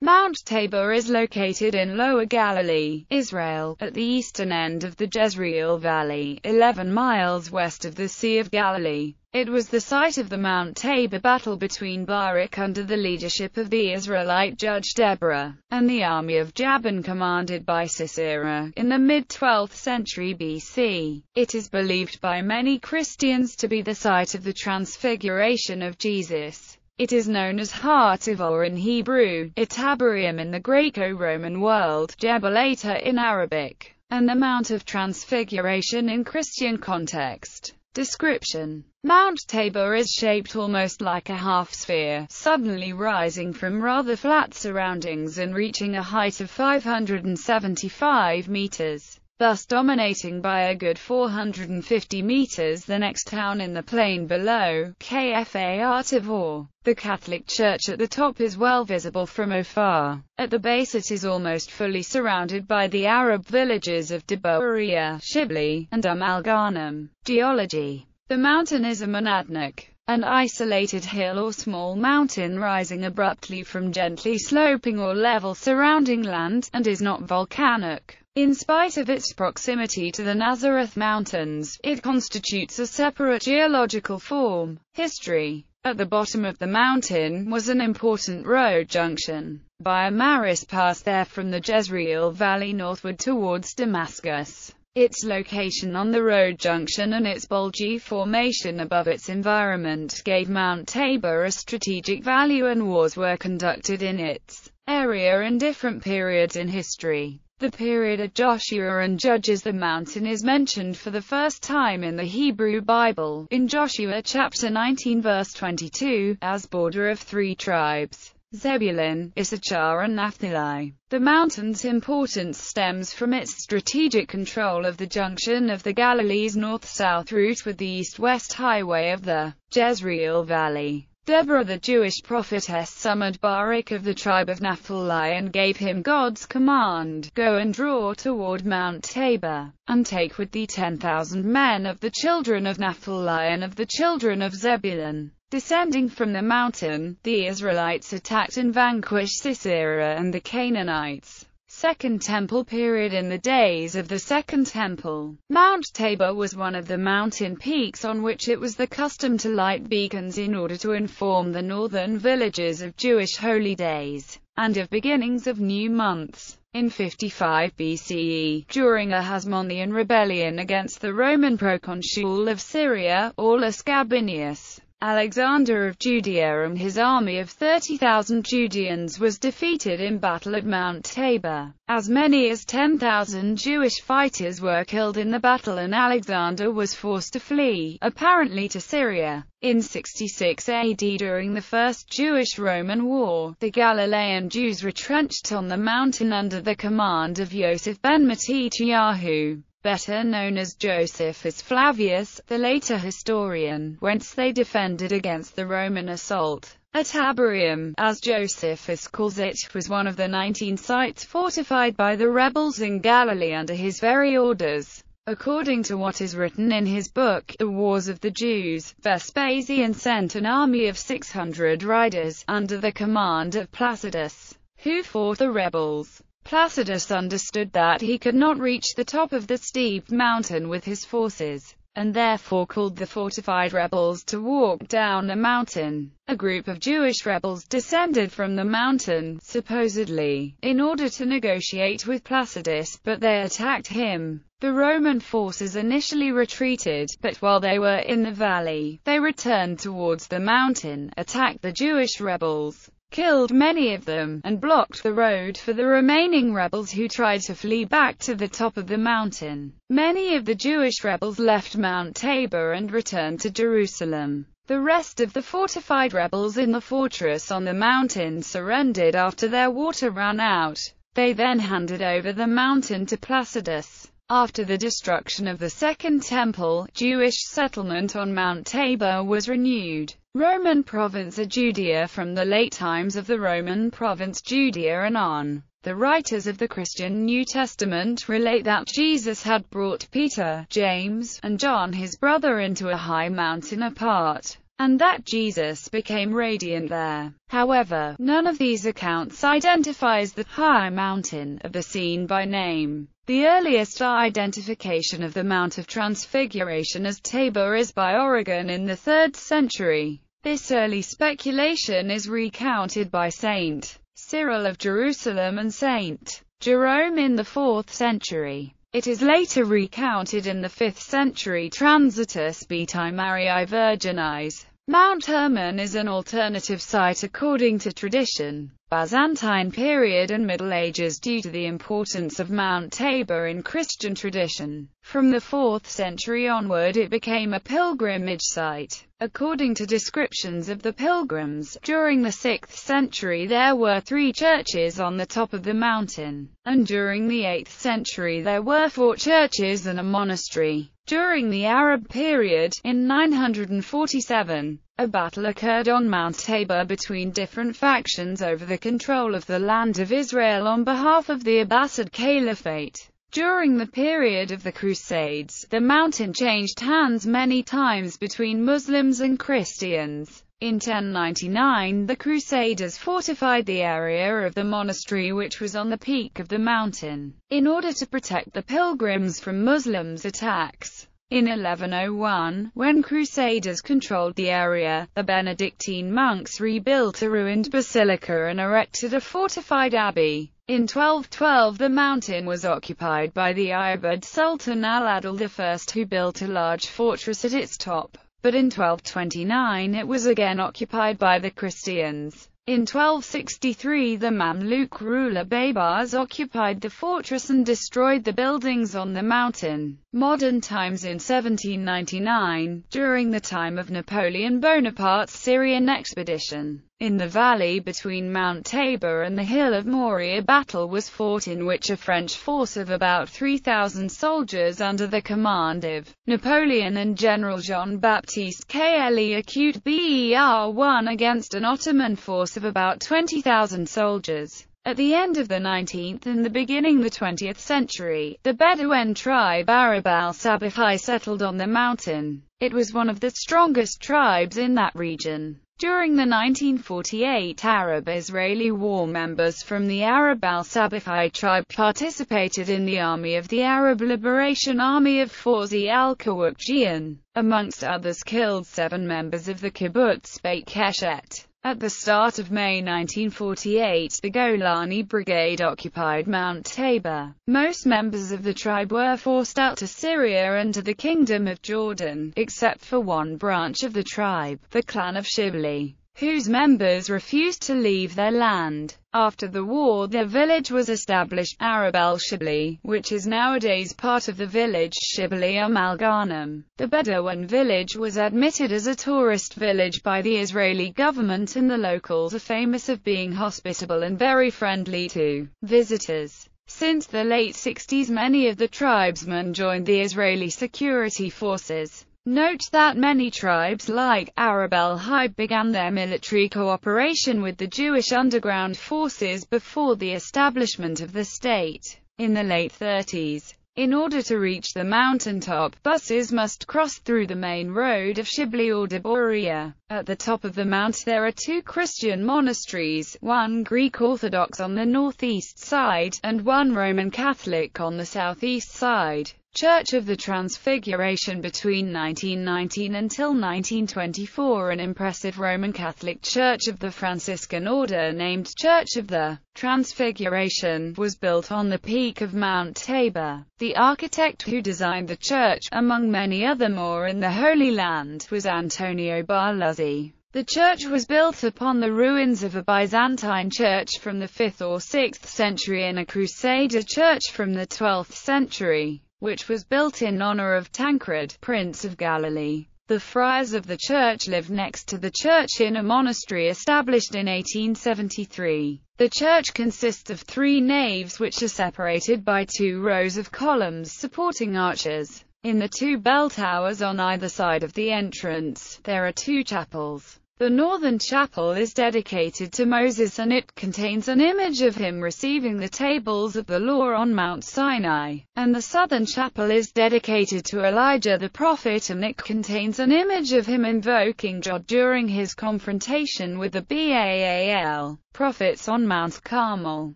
Mount Tabor is located in Lower Galilee, Israel, at the eastern end of the Jezreel Valley, 11 miles west of the Sea of Galilee. It was the site of the Mount Tabor battle between Barak under the leadership of the Israelite judge Deborah, and the army of Jabin commanded by Sisera, in the mid-12th century BC. It is believed by many Christians to be the site of the transfiguration of Jesus. It is known as Hartivor in Hebrew, Itabarium in the Greco-Roman world, Jebalata in Arabic, and the Mount of Transfiguration in Christian context. Description Mount Tabor is shaped almost like a half-sphere, suddenly rising from rather flat surroundings and reaching a height of 575 meters thus dominating by a good 450 meters the next town in the plain below, Kfar Tavor. The Catholic church at the top is well visible from afar. At the base it is almost fully surrounded by the Arab villages of Debouria, Shibli, and Amalganum. Geology The mountain is a monadnock an isolated hill or small mountain rising abruptly from gently sloping or level surrounding land, and is not volcanic. In spite of its proximity to the Nazareth Mountains, it constitutes a separate geological form. History At the bottom of the mountain was an important road junction via Maris Pass there from the Jezreel Valley northward towards Damascus. Its location on the road junction and its bulgy formation above its environment gave Mount Tabor a strategic value and wars were conducted in its area in different periods in history. The period of Joshua and Judges the mountain is mentioned for the first time in the Hebrew Bible, in Joshua chapter 19 verse 22, as border of three tribes. Zebulun, Issachar and Naphtali. The mountain's importance stems from its strategic control of the junction of the Galilee's north-south route with the east-west highway of the Jezreel Valley. Deborah the Jewish prophetess summoned Barak of the tribe of Naphtali and gave him God's command, Go and draw toward Mount Tabor, and take with thee ten thousand men of the children of Naphtali and of the children of Zebulun. Descending from the mountain, the Israelites attacked and vanquished Sisera and the Canaanites. Second Temple period in the days of the Second Temple. Mount Tabor was one of the mountain peaks on which it was the custom to light beacons in order to inform the northern villages of Jewish holy days and of beginnings of new months. In 55 BCE, during a Hasmonean rebellion against the Roman proconsul of Syria, Aulus Gabinius, Alexander of Judea and his army of 30,000 Judeans was defeated in battle at Mount Tabor. As many as 10,000 Jewish fighters were killed in the battle and Alexander was forced to flee, apparently to Syria. In 66 AD during the First Jewish-Roman War, the Galilean Jews retrenched on the mountain under the command of Yosef ben Matityahu better known as Josephus Flavius, the later historian, whence they defended against the Roman assault. taburium, as Josephus calls it, was one of the 19 sites fortified by the rebels in Galilee under his very orders. According to what is written in his book, The Wars of the Jews, Vespasian sent an army of 600 riders, under the command of Placidus, who fought the rebels. Placidus understood that he could not reach the top of the steep mountain with his forces, and therefore called the fortified rebels to walk down the mountain. A group of Jewish rebels descended from the mountain, supposedly, in order to negotiate with Placidus, but they attacked him. The Roman forces initially retreated, but while they were in the valley, they returned towards the mountain, attacked the Jewish rebels, killed many of them, and blocked the road for the remaining rebels who tried to flee back to the top of the mountain. Many of the Jewish rebels left Mount Tabor and returned to Jerusalem. The rest of the fortified rebels in the fortress on the mountain surrendered after their water ran out. They then handed over the mountain to Placidus. After the destruction of the Second Temple, Jewish settlement on Mount Tabor was renewed. Roman province of Judea from the late times of the Roman province Judea and on. The writers of the Christian New Testament relate that Jesus had brought Peter, James, and John his brother into a high mountain apart and that Jesus became radiant there. However, none of these accounts identifies the high mountain of the scene by name. The earliest identification of the Mount of Transfiguration as Tabor is by Oregon in the 3rd century. This early speculation is recounted by St. Cyril of Jerusalem and St. Jerome in the 4th century. It is later recounted in the 5th century Transitus Betae Marii Virginis*. Mount Hermon is an alternative site according to tradition. Byzantine period and Middle Ages due to the importance of Mount Tabor in Christian tradition. From the 4th century onward it became a pilgrimage site. According to descriptions of the pilgrims, during the 6th century there were three churches on the top of the mountain, and during the 8th century there were four churches and a monastery. During the Arab period, in 947, a battle occurred on Mount Tabor between different factions over the control of the land of Israel on behalf of the Abbasid Caliphate. During the period of the Crusades, the mountain changed hands many times between Muslims and Christians. In 1099 the Crusaders fortified the area of the monastery which was on the peak of the mountain, in order to protect the pilgrims from Muslims attacks. In 1101, when Crusaders controlled the area, the Benedictine monks rebuilt a ruined basilica and erected a fortified abbey. In 1212 the mountain was occupied by the Ayyubid Sultan Al-Adil I who built a large fortress at its top, but in 1229 it was again occupied by the Christians. In 1263 the Mamluk ruler Baybars occupied the fortress and destroyed the buildings on the mountain modern times in 1799, during the time of Napoleon Bonaparte's Syrian expedition. In the valley between Mount Tabor and the hill of Moria battle was fought in which a French force of about 3,000 soldiers under the command of Napoleon and General Jean-Baptiste Kelly acute BER won against an Ottoman force of about 20,000 soldiers. At the end of the 19th and the beginning of the 20th century, the Bedouin tribe Arab al-Sabahai settled on the mountain. It was one of the strongest tribes in that region. During the 1948 Arab-Israeli War members from the Arab al-Sabahai tribe participated in the army of the Arab Liberation Army of Fawzi al-Kawakjian, amongst others killed seven members of the kibbutz Beit Keshet. At the start of May 1948, the Golani Brigade occupied Mount Tabor. Most members of the tribe were forced out to Syria and to the Kingdom of Jordan, except for one branch of the tribe, the clan of Shibli whose members refused to leave their land. After the war their village was established, Arabel Shibli, which is nowadays part of the village Shibli Amalganam. The Bedouin village was admitted as a tourist village by the Israeli government and the locals are famous of being hospitable and very friendly to visitors. Since the late 60s many of the tribesmen joined the Israeli security forces. Note that many tribes like Arabel Hybe began their military cooperation with the Jewish underground forces before the establishment of the state in the late 30s. In order to reach the mountaintop, buses must cross through the main road of Shibli or Deboria. At the top of the mount there are two Christian monasteries, one Greek Orthodox on the northeast side, and one Roman Catholic on the southeast side. Church of the Transfiguration between 1919 until 1924 an impressive Roman Catholic church of the Franciscan order named Church of the Transfiguration, was built on the peak of Mount Tabor. The architect who designed the church, among many other more in the Holy Land, was Antonio Barluzzi. The church was built upon the ruins of a Byzantine church from the 5th or 6th century and a Crusader church from the 12th century which was built in honor of Tancred, Prince of Galilee. The friars of the church lived next to the church in a monastery established in 1873. The church consists of three naves which are separated by two rows of columns supporting arches. In the two bell towers on either side of the entrance, there are two chapels. The northern chapel is dedicated to Moses and it contains an image of him receiving the tables of the law on Mount Sinai, and the southern chapel is dedicated to Elijah the prophet and it contains an image of him invoking God during his confrontation with the Baal prophets on Mount Carmel.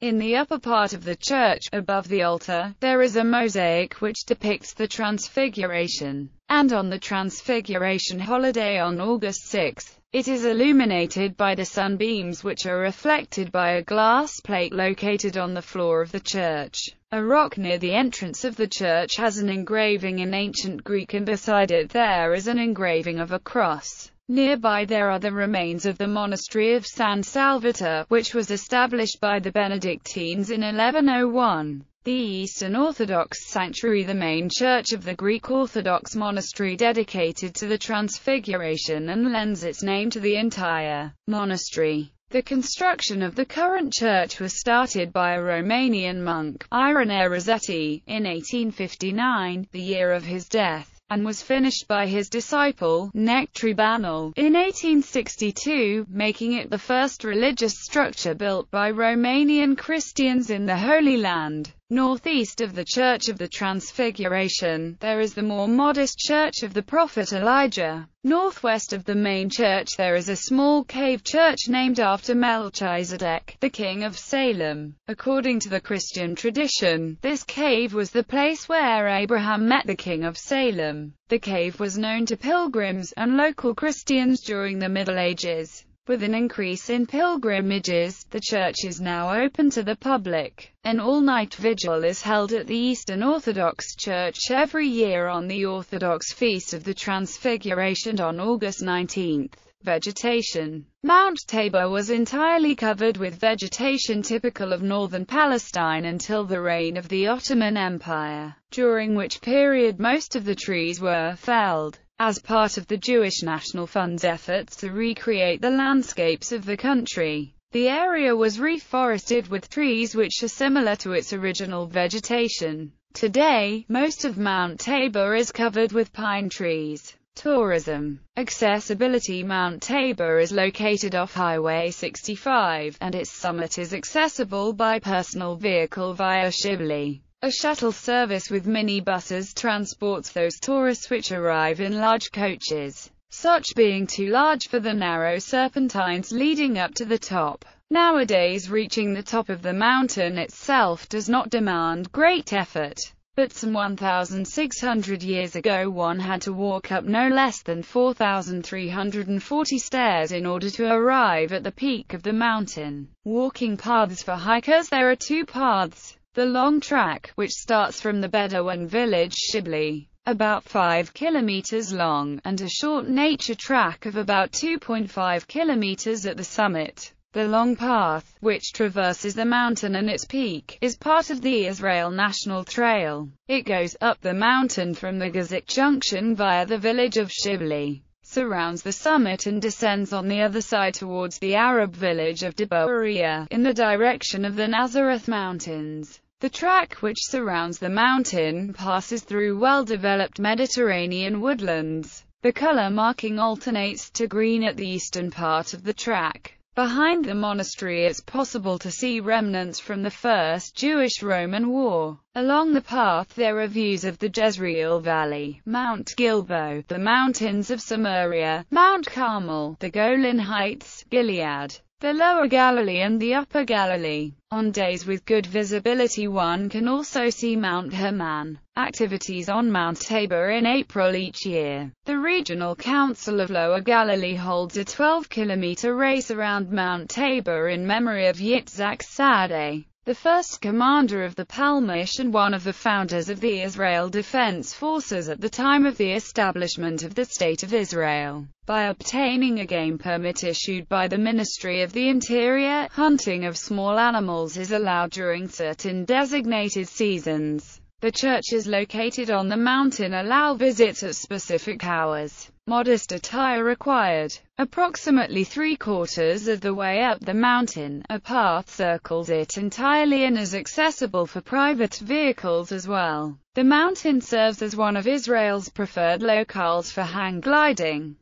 In the upper part of the church, above the altar, there is a mosaic which depicts the Transfiguration, and on the Transfiguration holiday on August 6, it is illuminated by the sunbeams which are reflected by a glass plate located on the floor of the church. A rock near the entrance of the church has an engraving in ancient Greek and beside it there is an engraving of a cross. Nearby there are the remains of the monastery of San Salvator, which was established by the Benedictines in 1101. The Eastern Orthodox Sanctuary the main church of the Greek Orthodox monastery dedicated to the Transfiguration and lends its name to the entire monastery. The construction of the current church was started by a Romanian monk, Irene Rossetti, in 1859, the year of his death and was finished by his disciple, Nectribanal, in 1862, making it the first religious structure built by Romanian Christians in the Holy Land. Northeast of the Church of the Transfiguration, there is the more modest Church of the Prophet Elijah. Northwest of the main church there is a small cave church named after Melchizedek, the king of Salem. According to the Christian tradition, this cave was the place where Abraham met the king of Salem. The cave was known to pilgrims and local Christians during the Middle Ages. With an increase in pilgrimages, the church is now open to the public. An all-night vigil is held at the Eastern Orthodox Church every year on the Orthodox Feast of the Transfiguration on August 19. Vegetation Mount Tabor was entirely covered with vegetation typical of northern Palestine until the reign of the Ottoman Empire, during which period most of the trees were felled as part of the Jewish National Fund's efforts to recreate the landscapes of the country. The area was reforested with trees which are similar to its original vegetation. Today, most of Mount Tabor is covered with pine trees. Tourism Accessibility Mount Tabor is located off Highway 65, and its summit is accessible by personal vehicle via Shibli. A shuttle service with minibuses transports those tourists which arrive in large coaches, such being too large for the narrow serpentines leading up to the top. Nowadays reaching the top of the mountain itself does not demand great effort, but some 1,600 years ago one had to walk up no less than 4,340 stairs in order to arrive at the peak of the mountain. Walking paths for hikers There are two paths the long track, which starts from the Bedouin village Shibli, about 5 kilometers long, and a short nature track of about 2.5 kilometers at the summit. The long path, which traverses the mountain and its peak, is part of the Israel National Trail. It goes up the mountain from the Gazik Junction via the village of Shibli, surrounds the summit and descends on the other side towards the Arab village of Debouria, in the direction of the Nazareth Mountains. The track which surrounds the mountain passes through well-developed Mediterranean woodlands. The color marking alternates to green at the eastern part of the track. Behind the monastery it's possible to see remnants from the First Jewish-Roman War. Along the path there are views of the Jezreel Valley, Mount Gilbo, the mountains of Samaria, Mount Carmel, the Golan Heights, Gilead, the Lower Galilee and the Upper Galilee. On days with good visibility one can also see Mount Hermon. Activities on Mount Tabor in April each year. The Regional Council of Lower Galilee holds a 12-kilometer race around Mount Tabor in memory of Yitzhak Sade the first commander of the Palmish and one of the founders of the Israel Defense Forces at the time of the establishment of the State of Israel. By obtaining a game permit issued by the Ministry of the Interior, hunting of small animals is allowed during certain designated seasons. The churches located on the mountain allow visits at specific hours. Modest attire required. Approximately three-quarters of the way up the mountain, a path circles it entirely and is accessible for private vehicles as well. The mountain serves as one of Israel's preferred locales for hang gliding.